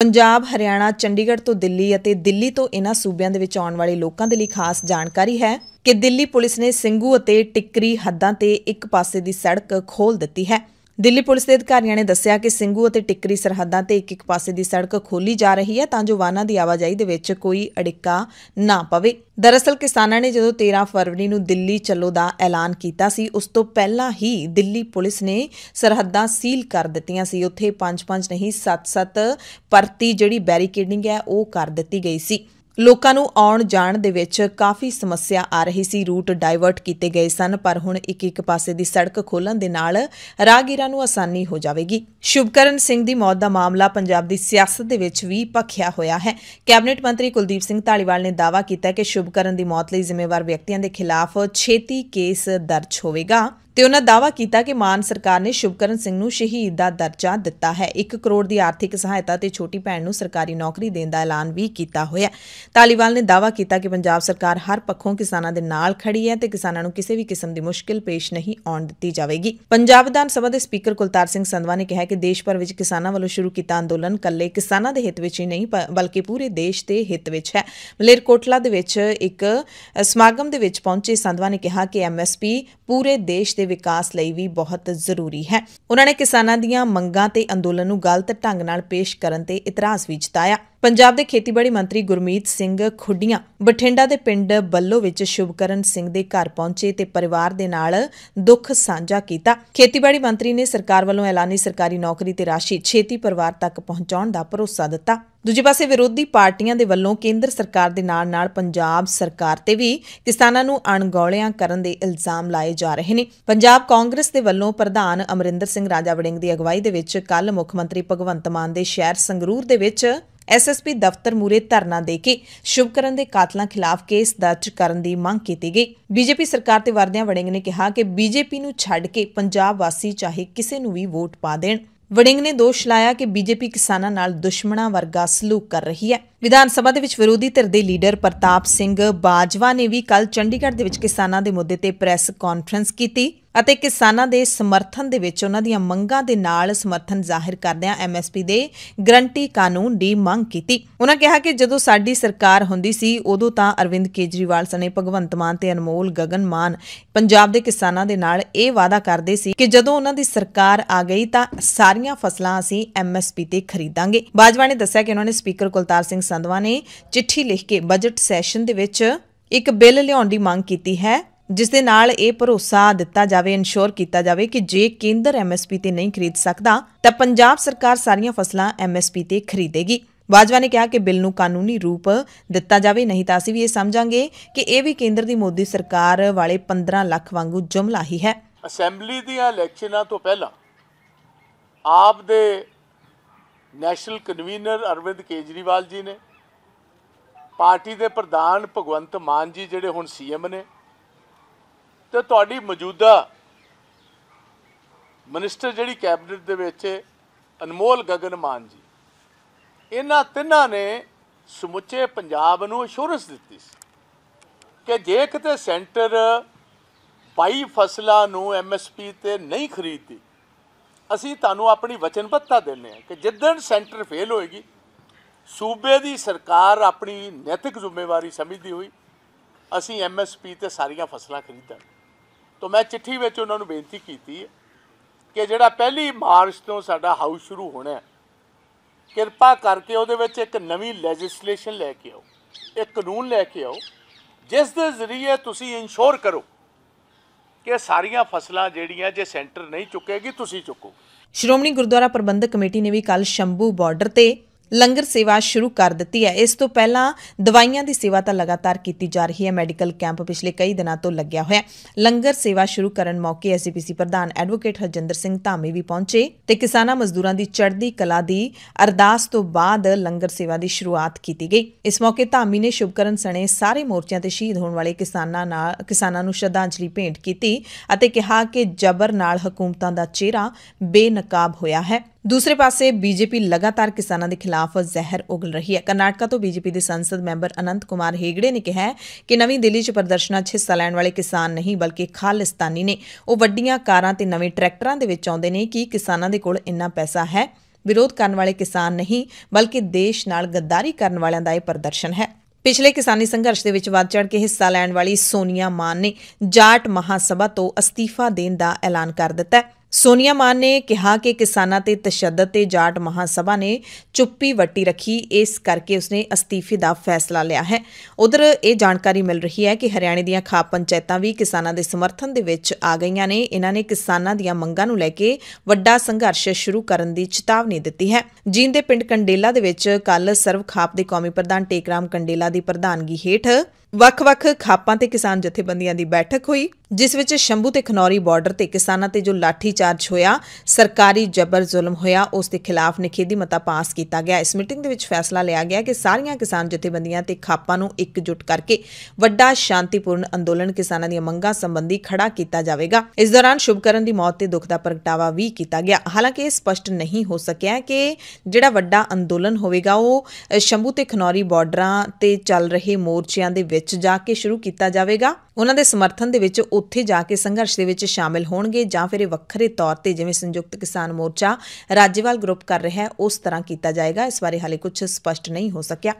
ਪੰਜਾਬ ਹਰਿਆਣਾ ਚੰਡੀਗੜ੍ਹ ਤੋਂ ਦਿੱਲੀ ਅਤੇ ਦਿੱਲੀ ਤੋਂ ਇਹਨਾਂ ਸੂਬਿਆਂ ਦੇ ਵਿੱਚ ਆਉਣ ਵਾਲੇ ਲੋਕਾਂ ਦੇ ਲਈ ਖਾਸ ਜਾਣਕਾਰੀ ਹੈ ਕਿ ਦਿੱਲੀ ਪੁਲਿਸ ਨੇ ਸਿੰਘੂ ਅਤੇ ਟਿੱਕਰੀ ਹੱਦਾਂ ਤੇ ਇੱਕ ਪਾਸੇ ਦੀ ਸੜਕ ਖੋਲ ਦਿੱਤੀ ਹੈ ਦਿੱਲੀ ਪੁਲਿਸ ਦੇ ਅਧਿਕਾਰੀਆਂ ਨੇ ਦੱਸਿਆ ਕਿ ਸਿੰਘੂ ਅਤੇ ਟਿੱਕਰੀ ਸਰਹੱਦਾਂ ਤੇ ਇੱਕ ਇੱਕ ਪਾਸੇ ਦੀ ਸੜਕ ਖੋਲੀ ਜਾ ਰਹੀ ਹੈ ਤਾਂ ਜੋ ਵਾਹਨਾਂ ਦੀ ਆਵਾਜਾਈ ਦੇ ਵਿੱਚ ਕੋਈ ਅੜਿੱਕਾ ਨਾ ਪਵੇ ਦਰਅਸਲ ਕਿਸਾਨਾਂ ਨੇ ਜਦੋਂ 13 ਫਰਵਰੀ ਨੂੰ ਦਿੱਲੀ ਚੱਲੋ ਦਾ ਐਲਾਨ ਕੀਤਾ ਸੀ ਉਸ ਤੋਂ ਪਹਿਲਾਂ ਹੀ ਦਿੱਲੀ ਪੁਲਿਸ ਨੇ ਸਰਹੱਦਾਂ ਸੀਲ ਕਰ ਦਿੱਤੀਆਂ ਸੀ ਉੱਥੇ 5-5 ਨਹੀਂ 7-7 ਪਰਤੀ ਜਿਹੜੀ ਬੈਰੀਕੇਡਿੰਗ ਹੈ ਉਹ ਕਰ ਦਿੱਤੀ ਗਈ ਸੀ ਲੋਕਾਂ ਨੂੰ ਆਉਣ ਜਾਣ ਦੇ ਵਿੱਚ ਕਾਫੀ ਸਮੱਸਿਆ ਆ ਰਹੀ ਸੀ ਰੂਟ ਡਾਈਵਰਟ ਕੀਤੇ ਗਏ ਸਨ ਪਰ ਹੁਣ ਇੱਕ ਇੱਕ ਪਾਸੇ ਦੀ ਸੜਕ ਖੋਲਣ ਦੇ ਨਾਲ ਰਾਗੀਰਾਂ ਨੂੰ ਆਸਾਨੀ ਹੋ ਜਾਵੇਗੀ ਸ਼ੁਭਕਰਨ ਸਿੰਘ ਦੀ ਮੌਤ ਦਾ ਮਾਮਲਾ ਪੰਜਾਬ ਦੀ ਸਿਆਸਤ ਦੇ ਵਿੱਚ ਵੀ ਪਖਿਆ ਹੋਇਆ ਹੈ ਕੈਬਨਿਟ ਮੰਤਰੀ ਕੁਲਦੀਪ ਸਿੰਘ ਢਾਲੀਵਾਲ ਨੇ ਦਾਅਵਾ ਕੀਤਾ ਕਿ ਸ਼ੁਭਕਰਨ ਦੀ ਮੌਤ ਲਈ ਜ਼ਿੰਮੇਵਾਰ ਵਿਅਕਤੀਆਂ ਦੇ ਖਿਲਾਫ ਛੇਤੀ ਕੇਸ ਦਰਜ ਹੋਵੇਗਾ ਤੇ ਉਹਨਾਂ ਦਾਵਾ ਕੀਤਾ ਕਿ ਮਾਨ ਸਰਕਾਰ ਨੇ ਸ਼ੁਭਕਰਨ ਸਿੰਘ ਨੂੰ ਸ਼ਹੀਦ ਦਾ ਦਰਜਾ ਦਿੱਤਾ ਹੈ 1 ਕਰੋੜ ਦੀ ਆਰਥਿਕ ਸਹਾਇਤਾ ਤੇ ਛੋਟੀ ਭੈਣ ਨੂੰ ਸਰਕਾਰੀ ਨੌਕਰੀ ਦੇਣ ਦਾ ਐਲਾਨ ਵੀ ਕੀਤਾ ਹੋਇਆ ਤਾਲੀਵਾਲ ਨੇ ਦਾਵਾ ਕੀਤਾ ਕਿ ਪੰਜਾਬ ਸਰਕਾਰ ਹਰ ਪੱਖੋਂ ਕਿਸਾਨਾਂ ਦੇ ਨਾਲ ਖੜੀ ਹੈ ਤੇ ਕਿਸਾਨਾਂ ਨੂੰ ਕਿਸੇ ਵੀ ਕਿਸਮ ਦੀ ਮੁਸ਼ਕਲ ਪੇਸ਼ ਨਹੀਂ ਆਉਣ ਦਿੱਤੀ ਜਾਵੇਗੀ ਪੰਜਾਬ ਵਿਧਾਨ ਸਭਾ ਦੇ ਸਪੀਕਰ ਕੁਲਤਾਰ ਸਿੰਘ ਸੰਧਵਾ ਨੇ ਕਿਹਾ ਕਿ ਦੇਸ਼ ਭਰ ਵਿੱਚ ਕਿਸਾਨਾਂ ਵੱਲੋਂ ਸ਼ੁਰੂ ਕੀਤਾ ਅੰਦੋਲਨ ਕੱਲੇ ਕਿਸਾਨਾਂ ਦੇ ਹਿੱਤ ਵਿੱਚ ਹੀ ਨਹੀਂ ਬਲਕਿ ਪੂਰੇ ਦੇਸ਼ ਦੇ ਹਿੱਤ ਵਿੱਚ ਹੈ ਮਲੇਰਕੋਟਲਾ ਦੇ ਵਿੱਚ ਇੱਕ ਸਮਾਗਮ ਦੇ ਵਿੱਚ ਪਹੁੰਚੇ ਸੰਧਵਾ ਨੇ ਕਿਹਾ ਕਿ ਐਮਐਸਪੀ ਪੂਰੇ ਦੇਸ਼ ਦੇ ਦੇ ਵਿਕਾਸ ਲਈ ਵੀ ਬਹੁਤ ਜ਼ਰੂਰੀ ਹੈ ਉਹਨਾਂ ਨੇ ਕਿਸਾਨਾਂ ਦੀਆਂ ਮੰਗਾਂ ਤੇ ਅੰਦੋਲਨ ਨੂੰ ਗਲਤ ਢੰਗ ਨਾਲ ਪੇਸ਼ ਕਰਨ ਤੇ ਇਤਰਾਜ਼ ਵੀ ਜਤਾਇਆ ਪੰਜਾਬ ਦੇ ਖੇਤੀਬਾੜੀ ਮੰਤਰੀ ਗੁਰਮੀਤ ਸਿੰਘ ਖੁੱਡੀਆਂ ਬਠਿੰਡਾ ਦੇ ਪਿੰਡ ਬੱਲੋ ਵਿੱਚ ਸ਼ੁਭਕਰਨ ਸਿੰਘ ਦੇ ਘਰ ਪਹੁੰਚੇ ਤੇ ਪਰਿਵਾਰ ਦੇ ਨਾਲ ਦੁੱਖ ਸਾਂਝਾ ਕੀਤਾ ਖੇਤੀਬਾੜੀ ਮੰਤਰੀ ਨੇ ਸਰਕਾਰ ਵੱਲੋਂ ਐਲਾਨੀ ਸਰਕਾਰੀ ਨੌਕਰੀ ਤੇ ਰਾਸ਼ੀ ਛੇਤੀ ਪਰਿਵਾਰ ਤੱਕ ਪਹੁੰਚਾਉਣ ਦਾ ਭਰੋਸਾ ਦਿੱਤਾ ਦੂਜੇ ਪਾਸੇ ਵਿਰੋਧੀ ਪਾਰਟੀਆਂ ਦੇ ਵੱਲੋਂ ਕੇਂਦਰ ਸਰਕਾਰ ਦੇ ਨਾਲ ਨਾਲ ਪੰਜਾਬ ਸਰਕਾਰ ਤੇ ਵੀ ਕਿਸਾਨਾਂ ਨੂੰ ਅਣਗੌਲਿਆਂ ਕਰਨ ਦੇ ਇਲਜ਼ਾਮ ਲਾਏ ਜਾ ਰਹੇ ਨੇ ਪੰਜਾਬ ਕਾਂਗਰਸ ਦੇ ਵੱਲੋਂ ਪ੍ਰਧਾਨ ਅਮਰਿੰਦਰ ਸਿੰਘ ਰਾਜਾ ਵੜਿੰਗ ਦੀ ਅਗਵਾਈ ਦੇ ਵਿੱਚ ਕੱਲ ਮੁੱਖ ਮੰਤਰੀ ਭਗਵੰਤ ਮਾਨ ਦੇ ਸ਼ਹਿਰ ਸੰਗਰੂਰ ਦੇ ਵਿੱਚ ਐਸਐਸਪੀ ਦਫ਼ਤਰ ਮੂਰੇ ਧਰਨਾ ਦੇ ਕੇ ਸ਼ੁਭਕਰਨ ਦੇ ਕਾਤਲਾਂ ਖਿਲਾਫ ਕੇਸ ਦਰਜ ਕਰਨ ਦੀ ਮੰਗ ਕੀਤੀ ਗਈ ਬੀਜੇਪੀ ਸਰਕਾਰ ਤੇ ਵਰਦਿਆਂ ਵੜਿੰਗ ਨੇ ਕਿਹਾ ਕਿ ਬੀਜੇਪੀ ਨੂੰ ਛੱਡ ਕੇ ਪੰਜਾਬ ਵਾਸੀ ਚਾਹੇ ਕਿਸੇ ਨੂੰ ਵੀ ਵੋਟ ਪਾ ਦੇਣ ਵੜਿੰਗ ਨੇ ਦੋਸ਼ ਲਾਇਆ ਕਿ ਬੀਜੇਪੀ ਕਿਸਾਨਾਂ ਨਾਲ ਦੁਸ਼ਮਣਾ ਵਰਗਾ ਸਲੂਕ ਕਰ ਰਹੀ ਹੈ ਵਿਧਾਨ ਸਭਾ ਦੇ ਵਿੱਚ ਵਿਰੋਧੀ ਧਿਰ ਦੇ ਲੀਡਰ ਪ੍ਰਤਾਪ ਸਿੰਘ ਬਾਜਵਾ ਨੇ ਵੀ ਕੱਲ ਚੰਡੀਗੜ੍ਹ ਦੇ ਵਿੱਚ ਕਿਸਾਨਾਂ ਦੇ ਮੁੱਦੇ ਤੇ ਪ੍ਰੈਸ ਕਾਨਫਰੰਸ ਕੀਤੀ ਅਤੇ ਕਿਸਾਨਾਂ ਦੇ ਸਮਰਥਨ ਦੇ ਵਿੱਚ ਉਹਨਾਂ ਦੀਆਂ ਮੰਗਾਂ ਦੇ ਨਾਲ ਸਮਰਥਨ ਜ਼ਾਹਿਰ ਕਰਦਿਆਂ ਐਮਐਸਪੀ ਦੇ ਗਰੰਟੀ ਕਾਨੂੰਨ ਦੀ ਮੰਗ ਕੀਤੀ ਉਹਨਾਂ ਕਿਹਾ ਕਿ ਜਦੋਂ ਸਾਡੀ ਸਰਕਾਰ ਹੁੰਦੀ ਸੀ ਉਦੋਂ ਤਾਂ ਅਰਵਿੰਦ ਕੇਜਰੀਵਾਲ ਸਨੇ ਭਗਵੰਤ ਮਾਨ ਤੇ ਅਨਮੋਲ ਗਗਨ ਮਾਨ ਪੰਜਾਬ ਦੇ ਕਿਸਾਨਾਂ ਦੇ ਨਾਲ ਇਹ ਵਾਅਦਾ ਕਰਦੇ ਸੀ ਕਿ ਜਦੋਂ ਉਹਨਾਂ ਦੀ ਸਰਕਾਰ ਆ ਗਈ ਤਾਂ ਸਾਰੀਆਂ ਫਸਲਾਂ ਅਸੀਂ ਐਮਐਸਪੀ ਤੇ ਖਰੀਦਾਂਗੇ ਬਾਜਵਾ ਨੇ ਦੱਸਿਆ ਕਿ ਉਹਨਾਂ ਨੇ ਸਪੀਕਰ ਕੁਲਤਾਰ ਸਿੰਘ ਸੰਧਵਾ ਨੇ ਚਿੱਠੀ ਲਿਖ ਕੇ ਬਜਟ ਸੈਸ਼ਨ ਦੇ ਵਿੱਚ ਇੱਕ ਬਿੱਲ ਲਿਆਉਣ ਦੀ ਮੰਗ ਕੀਤੀ ਹੈ ਜਿਸ ਦੇ ਨਾਲ ਇਹ ਭਰੋਸਾ ਦਿੱਤਾ ਜਾਵੇ ਇਨਸ਼ੋਰ ਕੀਤਾ ਜਾਵੇ ਕਿ ਜੇ ਕੇਂਦਰ ਐਮਐਸਪੀ ਤੇ ਨਹੀਂ ਖਰੀਦ ਸਕਦਾ ਤਾਂ ਪੰਜਾਬ ਸਰਕਾਰ ਸਾਰੀਆਂ ਫਸਲਾਂ ਐਮਐਸਪੀ ਤੇ ਖਰੀਦੇਗੀ ਬਾਜਵਾ ਨੇ ਕਿਹਾ ਕਿ ਬਿੱਲ ਨੂੰ ਕਾਨੂੰਨੀ ਰੂਪ ਦਿੱਤਾ ਜਾਵੇ ਨਹੀਂ ਤਾਂ ਅਸੀਂ ਵੀ ਇਹ ਸਮਝਾਂਗੇ ਕਿ ਇਹ ਵੀ ਕੇਂਦਰ ਦੀ ਮੋਦੀ ਸਰਕਾਰ ਵਾਲੇ 15 ਲੱਖ ਵਾਂਗੂ ਜੁਮਲਾ ਹੀ ਹੈ ਅਸੈਂਬਲੀ ਦੀਆਂ ਇਲੈਕਸ਼ਨਾਂ ਤੋਂ ਪਹਿਲਾਂ ਆਪ ਦੇ ਨੈਸ਼ਨਲ ਕਨਵੀਨਰ ਅਰਵਿੰਦ ਕੇਜਰੀਵਾਲ ਜੀ ਨੇ ਪਾਰਟੀ ਦੇ ਪ੍ਰਧਾਨ ਭਗਵੰਤ ਮਾਨ ਜੀ ਜਿਹੜੇ ਹੁਣ ਸੀਐਮ ਨੇ ਤੇ ਤੁਹਾਡੀ ਮੌਜੂਦਾ ਮਨਿਸਟਰ ਜਿਹੜੀ ਕੈਬਨਿਟ ਦੇ ਵਿੱਚ ਅਨਮੋਲ ਗਗਨ ਮਾਨ ਜੀ ਇਹਨਾਂ ਤਿੰਨਾਂ ਨੇ ਸਮੁੱਚੇ ਪੰਜਾਬ ਨੂੰ ਅਸ਼ੋਰੈਂਸ ਦਿੱਤੀ ਸੀ ਕਿ ਜੇ ਕਿਤੇ ਸੈਂਟਰ 22 ਫਸਲਾਂ ਨੂੰ ਐਮਐਸਪੀ ਤੇ ਨਹੀਂ ਖਰੀਦਦੀ ਅਸੀਂ ਤੁਹਾਨੂੰ ਆਪਣੀ ਵਚਨਬੱਧਤਾ ਦਿੰਨੇ ਆ ਕਿ ਜਿੱਦਣ ਸੈਂਟਰ ਫੇਲ ਹੋਏਗੀ ਸੂਬੇ ਦੀ ਸਰਕਾਰ ਆਪਣੀ ਨੈਤਿਕ ਜ਼ਿੰਮੇਵਾਰੀ ਸਮਝਦੀ ਹੋਈ ਅਸੀਂ ਐਮਐਸਪੀ ਤੇ ਸਾਰੀਆਂ ਫਸਲਾਂ ਖਰੀਦਾਂਗੇ ਤਾਂ ਮੈਂ ਚਿੱਠੀ ਵਿੱਚ ਉਹਨਾਂ ਨੂੰ ਬੇਨਤੀ ਕੀਤੀ ਕਿ ਜਿਹੜਾ ਪਹਿਲੀ ਮਾਰਚ ਤੋਂ ਸਾਡਾ ਹਾਊਸ ਸ਼ੁਰੂ ਹੋਣਾ ਹੈ ਕਿਰਪਾ ਕਰਕੇ ਉਹਦੇ ਵਿੱਚ ਇੱਕ ਨਵੀਂ ਲੈਜਿਸਲੇਸ਼ਨ ਲੈ ਕੇ ਆਓ ਇੱਕ ਕਾਨੂੰਨ ਲੈ ਕੇ ਆਓ ਜਿਸ ਦੇ ਜ਼ਰੀਏ ਤੁਸੀਂ ਇਨਸ਼ੋਰ ਕਰੋ ਕਿ ਸਾਰੀਆਂ ਫਸਲਾਂ ਜਿਹੜੀਆਂ ਜੇ ਸੈਂਟਰ ਨਹੀਂ ਚੁੱਕੇਗੀ ਤੁਸੀਂ ਚੁੱਕੋ ਸ਼੍ਰੋਮਣੀ ਗੁਰਦੁਆਰਾ ਪ੍ਰਬੰਧਕ ਕਮੇਟੀ ਨੇ ਵੀ ਕੱਲ ਸ਼ੰਭੂ ਬਾਰਡਰ ਤੇ ਲੰਗਰ ਸੇਵਾ ਸ਼ੁਰੂ ਕਰ ਦਿੱਤੀ ਹੈ ਇਸ ਤੋਂ ਪਹਿਲਾਂ ਦਵਾਈਆਂ ਦੀ ਸੇਵਾ ਤਾਂ ਲਗਾਤਾਰ ਕੀਤੀ ਜਾ ਰਹੀ ਹੈ ਮੈਡੀਕਲ ਕੈਂਪ ਪਿਛਲੇ ਕਈ ਦਿਨਾਂ ਤੋਂ ਲੱਗਿਆ ਹੋਇਆ ਲੰਗਰ ਸੇਵਾ ਸ਼ੁਰੂ ਕਰਨ ਮੌਕੇ ਐਸਜੀਪੀਸੀ ਪ੍ਰਧਾਨ ਐਡਵੋਕੇਟ ਹਰਜਿੰਦਰ ਸਿੰਘ ਧਾਮੀ ਵੀ ਪਹੁੰਚੇ ਤੇ ਕਿਸਾਨਾਂ ਮਜ਼ਦੂਰਾਂ ਦੀ ਚੜ੍ਹਦੀ ਕਲਾ ਦੀ ਅਰਦਾਸ ਤੋਂ ਬਾਅਦ ਲੰਗਰ ਸੇਵਾ ਦੀ ਸ਼ੁਰੂਆਤ ਕੀਤੀ ਗਈ ਇਸ ਮੌਕੇ ਧਾਮੀ ਨੇ ਸ਼ੁਭਕਰਨ ਸਣੇ ਸਾਰੇ ਮੋਰਚਿਆਂ ਤੇ ਸ਼ਹੀਦ ਹੋਣ ਵਾਲੇ ਕਿਸਾਨਾਂ ਨਾਲ ਕਿਸਾਨਾਂ ਨੂੰ ਸ਼ਰਧਾਂਜਲੀ ਭੇਂਟ ਕੀਤੀ ਅਤੇ ਕਿਹਾ ਕਿ ਜ਼ਬਰ ਨਾਲ ਹਕੂਮਤਾਂ ਦਾ ਚਿਹਰਾ ਬੇਨਕਾਬ ਹੋਇਆ ਹੈ ਦੂਸਰੇ ਪਾਸੇ ਬੀਜੇਪੀ ਲਗਾਤਾਰ ਕਿਸਾਨਾਂ ਦੇ ਖਿਲਾਫ ਜ਼ਹਿਰ ਉਗਲ ਰਹੀ ਹੈ ਕਰਨਾਟਕਾ ਤੋਂ ਬੀਜੇਪੀ ਦੇ ਸੰਸਦ ਮੈਂਬਰ ਅਨੰਤ ਕੁਮਾਰ ਹੇਗੜੇ ਨੇ ਕਿਹਾ ਕਿ ਨਵੀਂ ਦਿੱਲੀ 'ਚ ਪ੍ਰਦਰਸ਼ਨਾਂ 'ਚ ਹਿੱਸਾ ਲੈਣ ਵਾਲੇ ਕਿਸਾਨ ਨਹੀਂ ਬਲਕਿ ਖਾਲਿਸਤਾਨੀ ਨੇ ਉਹ ਵੱਡੀਆਂ ਕਾਰਾਂ ਤੇ ਨਵੇਂ ਟਰੈਕਟਰਾਂ ਦੇ ਵਿੱਚ ਆਉਂਦੇ ਨੇ ਕਿ ਕਿਸਾਨਾਂ ਦੇ ਕੋਲ ਇੰਨਾ ਪੈਸਾ ਹੈ ਵਿਰੋਧ ਕਰਨ ਵਾਲੇ ਕਿਸਾਨ ਨਹੀਂ ਬਲਕਿ ਦੇਸ਼ ਨਾਲ ਗੱਦਾਰੀ ਕਰਨ ਵਾਲਿਆਂ ਦਾ ਇਹ ਪ੍ਰਦਰਸ਼ਨ ਹੈ ਪਿਛਲੇ ਕਿਸਾਨੀ ਸੰਘਰਸ਼ ਦੇ ਵਿੱਚ ਵੱਧ ਚੜ ਕੇ ਹਿੱਸਾ ਲੈਣ ਵਾਲੀ ਸੋਨੀਆ ਮਾਨ ਨੇ ਜਾਟ ਮਹਾਸਭਾ ਤੋਂ ਅਸਤੀਫਾ ਦੇਣ ਦਾ ਐਲਾਨ ਕਰ ਦਿੱਤਾ ਹੈ ਸੋਨੀਆ ਮਾਨ ਨੇ ਕਿਹਾ ਕਿ ਕਿਸਾਨਾਂ ਤੇ ਤਸ਼ੱਦਦ ਤੇ ਜਾਟ ਮਹਾਸਭਾ ਨੇ ਚੁੱਪੀ ਵੱਟੀ ਰੱਖੀ ਇਸ ਕਰਕੇ ਉਸਨੇ ਅਸਤੀਫੇ ਦਾ ਫੈਸਲਾ ਲਿਆ ਹੈ ਉਧਰ ਇਹ ਜਾਣਕਾਰੀ ਮਿਲ ਰਹੀ ਹੈ ਕਿ ਹਰਿਆਣੇ ਦੀਆਂ ਖਾਪ ਪੰਚਾਇਤਾਂ ਵੀ ਕਿਸਾਨਾਂ ਦੇ ਸਮਰਥਨ ਦੇ ਵਿੱਚ ਆ ਗਈਆਂ ਨੇ ਇਹਨਾਂ ਨੇ ਕਿਸਾਨਾਂ ਦੀਆਂ ਮੰਗਾਂ ਨੂੰ ਲੈ ਕੇ ਵੱਡਾ ਸੰਘਰਸ਼ ਸ਼ੁਰੂ ਕਰਨ ਦੀ ਚੇਤਾਵਨੀ ਦਿੱਤੀ ਹੈ ਜੀਂਦ ਦੇ ਪਿੰਡ ਕੰਡੇਲਾ ਦੇ ਵਿੱਚ ਕੱਲ ਸਰਵ ਖਾਪ ਦੇ ਕੌਮੀ ਪ੍ਰਧਾਨ ਟੇਕਰਾਮ ਕੰਡੇਲਾ ਦੀ ਪ੍ਰਧਾਨਗੀ ਹੇਠ ਵੱਖ-ਵੱਖ ਖਾਪਾਂ ਤੇ ਕਿਸਾਨ ਜਥੇਬੰਦੀਆਂ ਦੀ ਬੈਠਕ ਹੋਈ ਜਿਸ ਵਿੱਚ ਸ਼ੰਭੂ ਤੇ ਖਨੌਰੀ ਬਾਰਡਰ ਤੇ ਕਿਸਾਨਾਂ ਤੇ ਜੋ ਲਾਠੀ ਚਾਰਜ ਹੋਇਆ ਸਰਕਾਰੀ ਜਬਰ ਜ਼ੁਲਮ ਹੋਇਆ ਉਸ ਦੇ ਖਿਲਾਫ ਨਿਖੇਧੀ ਮਤਾ ਪਾਸ ਕੀਤਾ ਗਿਆ ਇਸ ਮੀਟਿੰਗ ਦੇ ਵਿੱਚ ਫੈਸਲਾ ਲਿਆ ਗਿਆ ਕਿ ਸਾਰੀਆਂ ਕਿਸਾਨ ਜਥੇਬੰਦੀਆਂ ਤੇ ਖਾਪਾਂ ਨੂੰ ਇਕਜੁੱਟ ਕਰਕੇ ਵੱਡਾ ਸ਼ਾਂਤੀਪੂਰਨ ਅੰਦੋਲਨ ਕਿਸਾਨਾਂ ਦੀਆਂ ਮੰਗਾਂ ਸੰਬੰਧੀ ਖੜਾ ਕੀਤਾ ਜਾਵੇਗਾ ਇਸ ਦੌਰਾਨ ਸ਼ੁਭਕਰਨ ਦੀ ਮੌਤ ਤੇ ਦੁੱਖ ਦਾ ਪ੍ਰਗਟਾਵਾ ਵੀ ਕੀਤਾ ਗਿਆ ਹਾਲਾਂਕਿ ਇਹ ਸਪਸ਼ਟ ਨਹੀਂ ਹੋ ਸਕਿਆ ਕਿ ਜਿਹੜਾ ਵੱਡਾ ਅੰਦੋਲਨ ਹੋਵੇਗਾ ਉਹ ਸ਼ੰਭੂ ਤੇ ਖਨੌਰੀ ਬਾਰਡਰਾਂ ਤੇ ਚੱਲ ਰਹੇ ਮੋਰਚਿਆਂ ਦੇ ਵਿੱਚ ਵਿੱਚ ਜਾ ਕੇ ਸ਼ੁਰੂ ਕੀਤਾ ਜਾਵੇਗਾ ਉਹਨਾਂ ਦੇ ਸਮਰਥਨ ਦੇ ਵਿੱਚ ਉੱਥੇ ਜਾ ਕੇ ਸੰਘਰਸ਼ ਦੇ ਵਿੱਚ ਸ਼ਾਮਿਲ ਹੋਣਗੇ ਜਾਂ ਫਿਰ ਇਹ ਵੱਖਰੇ ਤੌਰ ਤੇ ਜਿਵੇਂ ਸੰਯੁਕਤ ਕਿਸਾਨ ਮੋਰਚਾ ਰਾਜੇਵਾਲ ਗਰੁੱਪ ਕਰ ਰਿਹਾ ਹੈ ਉਸ ਤਰ੍ਹਾਂ ਕੀਤਾ ਜਾਏਗਾ ਇਸ ਬਾਰੇ ਹਾਲੇ ਕੁਝ ਸਪਸ਼ਟ ਨਹੀਂ ਹੋ ਸਕਿਆ